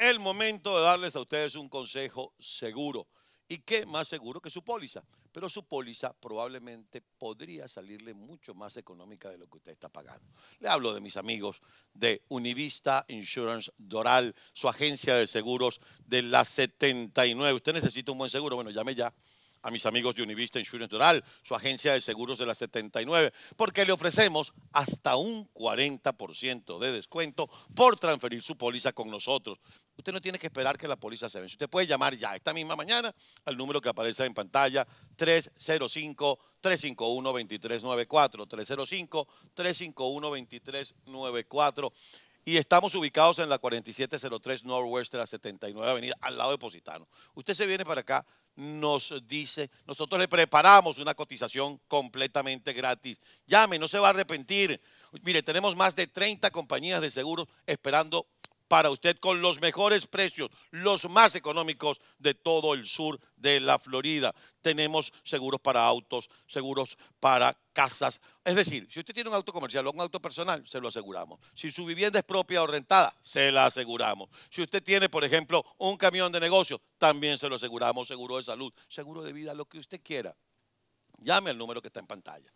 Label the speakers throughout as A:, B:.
A: el momento de darles a ustedes un consejo seguro. ¿Y qué más seguro que su póliza? Pero su póliza probablemente podría salirle mucho más económica de lo que usted está pagando. Le hablo de mis amigos de Univista Insurance Doral, su agencia de seguros de la 79. Usted necesita un buen seguro, bueno, llame ya a mis amigos de Univista Insurance Doral, su agencia de seguros de la 79, porque le ofrecemos hasta un 40% de descuento por transferir su póliza con nosotros. Usted no tiene que esperar que la póliza se vence. Usted puede llamar ya esta misma mañana al número que aparece en pantalla 305-351-2394. 305-351-2394. Y estamos ubicados en la 4703 Northwest de la 79 Avenida, al lado de Positano. Usted se viene para acá, nos dice, nosotros le preparamos una cotización completamente gratis. Llame, no se va a arrepentir. Mire, tenemos más de 30 compañías de seguros esperando para usted con los mejores precios, los más económicos de todo el sur de la Florida. Tenemos seguros para autos, seguros para casas. Es decir, si usted tiene un auto comercial o un auto personal, se lo aseguramos. Si su vivienda es propia o rentada, se la aseguramos. Si usted tiene, por ejemplo, un camión de negocio, también se lo aseguramos. Seguro de salud, seguro de vida, lo que usted quiera. Llame al número que está en pantalla.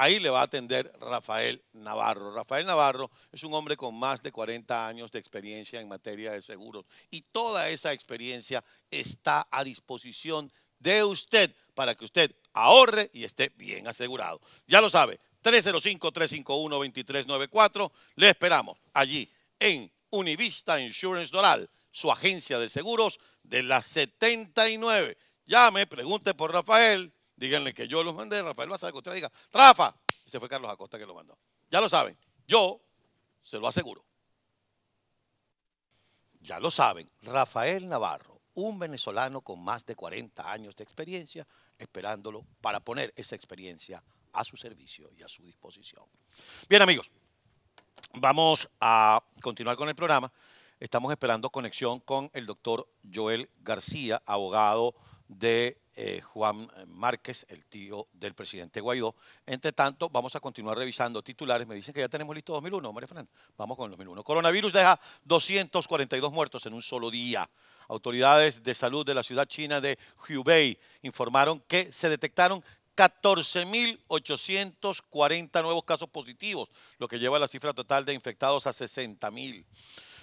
A: Ahí le va a atender Rafael Navarro. Rafael Navarro es un hombre con más de 40 años de experiencia en materia de seguros y toda esa experiencia está a disposición de usted para que usted ahorre y esté bien asegurado. Ya lo sabe, 305-351-2394. Le esperamos allí en Univista Insurance Doral, su agencia de seguros de las 79. Llame, pregunte por Rafael. Díganle que yo los mandé, Rafael Bazán, que usted diga, Rafa. Y se fue Carlos Acosta que lo mandó. Ya lo saben. Yo se lo aseguro. Ya lo saben. Rafael Navarro, un venezolano con más de 40 años de experiencia, esperándolo para poner esa experiencia a su servicio y a su disposición. Bien, amigos, vamos a continuar con el programa. Estamos esperando conexión con el doctor Joel García, abogado de eh, Juan Márquez, el tío del presidente Guaidó. Entre tanto, vamos a continuar revisando titulares. Me dicen que ya tenemos listo 2001, María Fernanda. Vamos con el 2001. Coronavirus deja 242 muertos en un solo día. Autoridades de salud de la ciudad china de Hubei informaron que se detectaron 14.840 nuevos casos positivos, lo que lleva la cifra total de infectados a 60.000.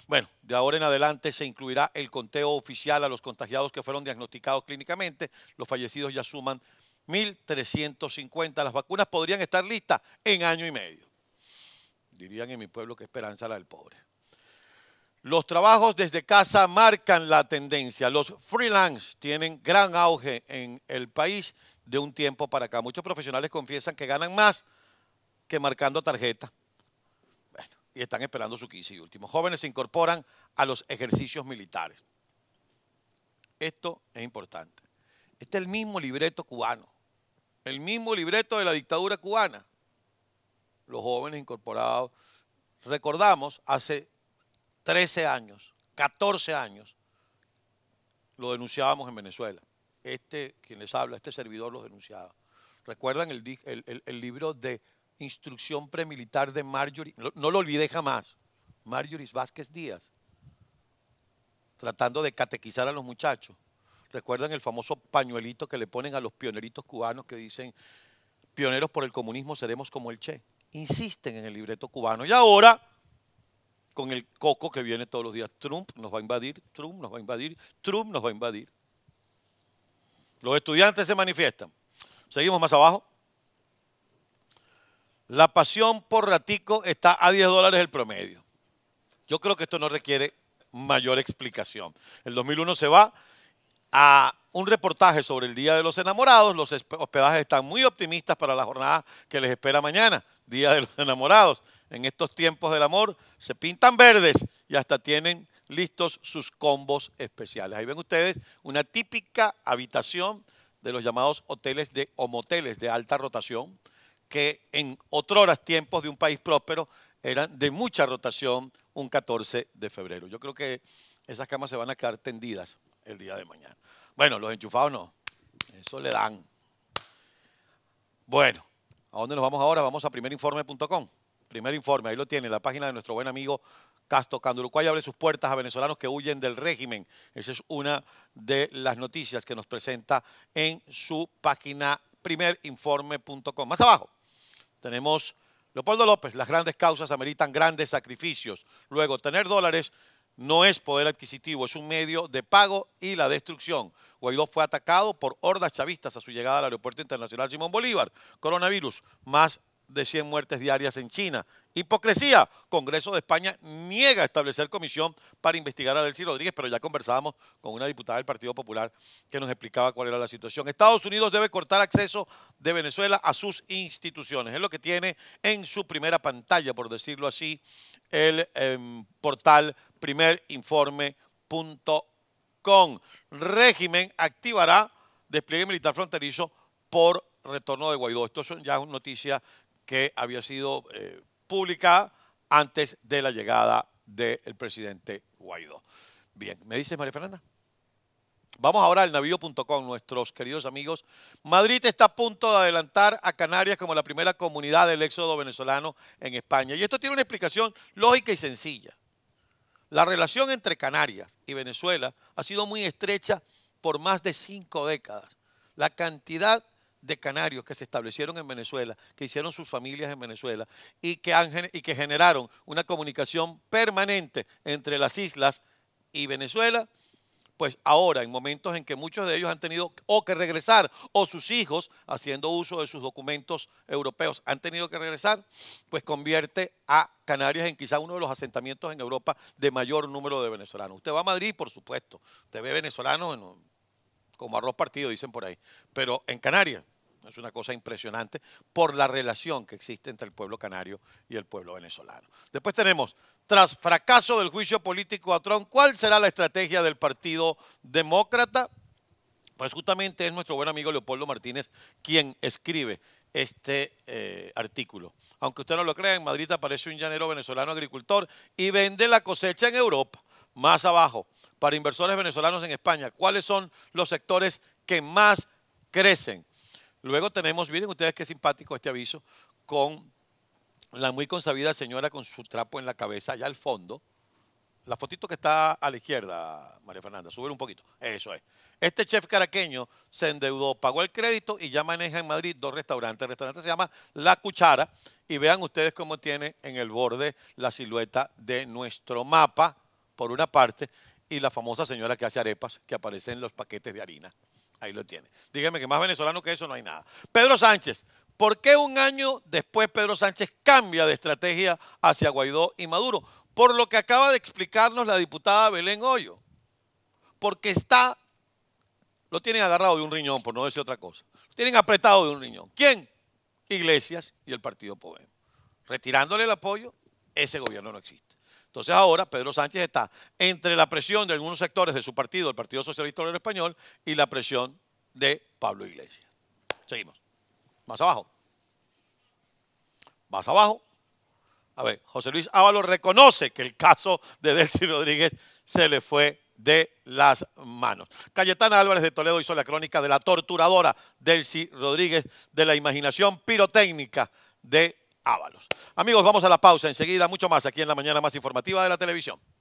A: Bueno, de ahora en adelante se incluirá el conteo oficial a los contagiados que fueron diagnosticados clínicamente. Los fallecidos ya suman 1.350. Las vacunas podrían estar listas en año y medio. Dirían en mi pueblo que esperanza la del pobre. Los trabajos desde casa marcan la tendencia. Los freelance tienen gran auge en el país de un tiempo para acá. Muchos profesionales confiesan que ganan más que marcando tarjeta y están esperando su quince y último. Jóvenes se incorporan a los ejercicios militares. Esto es importante. Este es el mismo libreto cubano, el mismo libreto de la dictadura cubana. Los jóvenes incorporados, recordamos, hace 13 años, 14 años, lo denunciábamos en Venezuela. Este, quien les habla, este servidor lo denunciaba. ¿Recuerdan el, el libro de instrucción premilitar de Marjorie, no, lo olvidé jamás, Marjorie Vázquez Díaz, tratando de catequizar a los muchachos. ¿Recuerdan el famoso pañuelito que le ponen a los pioneritos cubanos que dicen, pioneros por el comunismo seremos como el Che? Insisten en el libreto cubano. Y ahora, con el coco que viene todos los días, Trump nos va a invadir, Trump nos va a invadir, Trump nos va a invadir. Los estudiantes se manifiestan. Seguimos más abajo. La pasión por ratico está a 10 dólares el promedio. Yo creo que esto no requiere mayor explicación. El 2001 se va a un reportaje sobre el Día de los Enamorados. Los hospedajes están muy optimistas para la jornada que les espera mañana, Día de los Enamorados. En estos tiempos del amor se pintan verdes y hasta tienen listos sus combos especiales. Ahí ven ustedes una típica habitación de los llamados hoteles de homoteles de alta rotación que en otros tiempos de un país próspero eran de mucha rotación un 14 de febrero. Yo creo que esas camas se van a quedar tendidas el día de mañana. Bueno, los enchufados no, eso le dan. Bueno, ¿a dónde nos vamos ahora? Vamos a primerinforme.com. Primer informe, ahí lo tiene, la página de nuestro buen amigo Casto Candurucuay abre sus puertas a venezolanos que huyen del régimen. Esa es una de las noticias que nos presenta en su página primerinforme.com. Más abajo, tenemos Leopoldo López, las grandes causas ameritan grandes sacrificios. Luego, tener dólares no es poder adquisitivo, es un medio de pago y la destrucción. Guaidó fue atacado por hordas chavistas a su llegada al Aeropuerto Internacional Simón Bolívar. Coronavirus, más de 100 muertes diarias en China. Hipocresía. Congreso de España niega establecer comisión para investigar a Delcy Rodríguez, pero ya conversábamos con una diputada del Partido Popular que nos explicaba cuál era la situación. Estados Unidos debe cortar acceso de Venezuela a sus instituciones. Es lo que tiene en su primera pantalla, por decirlo así, el em, portal primerinforme.com. Régimen activará despliegue militar fronterizo por retorno de Guaidó. Esto son ya noticias que había sido eh, pública antes de la llegada del presidente Guaidó. Bien, ¿me dices, María Fernanda? Vamos ahora al navío.com, nuestros queridos amigos. Madrid está a punto de adelantar a Canarias como la primera comunidad del éxodo venezolano en España. Y esto tiene una explicación lógica y sencilla. La relación entre Canarias y Venezuela ha sido muy estrecha por más de cinco décadas. La cantidad de canarios que se establecieron en Venezuela, que hicieron sus familias en Venezuela y que, y que generaron una comunicación permanente entre las islas y Venezuela, pues ahora, en momentos en que muchos de ellos han tenido o que regresar, o sus hijos, haciendo uso de sus documentos europeos, han tenido que regresar, pues convierte a Canarias en quizá uno de los asentamientos en Europa de mayor número de venezolanos. Usted va a Madrid, por supuesto, usted ve venezolanos como arroz partido, dicen por ahí, pero en Canarias es una cosa impresionante por la relación que existe entre el pueblo canario y el pueblo venezolano. Después tenemos, tras fracaso del juicio político a Trump, ¿cuál será la estrategia del Partido Demócrata? Pues justamente es nuestro buen amigo Leopoldo Martínez quien escribe este eh, artículo. Aunque usted no lo crea, en Madrid aparece un llanero venezolano agricultor y vende la cosecha en Europa. Más abajo, para inversores venezolanos en España, ¿cuáles son los sectores que más crecen? Luego tenemos, miren ustedes qué simpático este aviso, con la muy consabida señora con su trapo en la cabeza allá al fondo. La fotito que está a la izquierda, María Fernanda, sube un poquito. Eso es. Este chef caraqueño se endeudó, pagó el crédito y ya maneja en Madrid dos restaurantes. El restaurante se llama La Cuchara y vean ustedes cómo tiene en el borde la silueta de nuestro mapa, por una parte, y la famosa señora que hace arepas que aparece en los paquetes de harina. Ahí lo tiene. Dígame que más venezolano que eso no hay nada. Pedro Sánchez. ¿Por qué un año después Pedro Sánchez cambia de estrategia hacia Guaidó y Maduro? Por lo que acaba de explicarnos la diputada Belén Hoyo. Porque está, lo tienen agarrado de un riñón, por no decir otra cosa. Lo tienen apretado de un riñón. ¿Quién? Iglesias y el Partido Podemos. Retirándole el apoyo, ese gobierno no existe. Entonces ahora Pedro Sánchez está entre la presión de algunos sectores de su partido, el Partido Socialista Obrero Español, y la presión de Pablo Iglesias. Seguimos. Más abajo. Más abajo. A ver, José Luis Ábalos reconoce que el caso de Delcy Rodríguez se le fue de las manos. Cayetana Álvarez de Toledo hizo la crónica de la torturadora Delcy Rodríguez de la imaginación pirotécnica de Ábalos. Amigos, vamos a la pausa enseguida, mucho más aquí en la mañana más informativa de la televisión.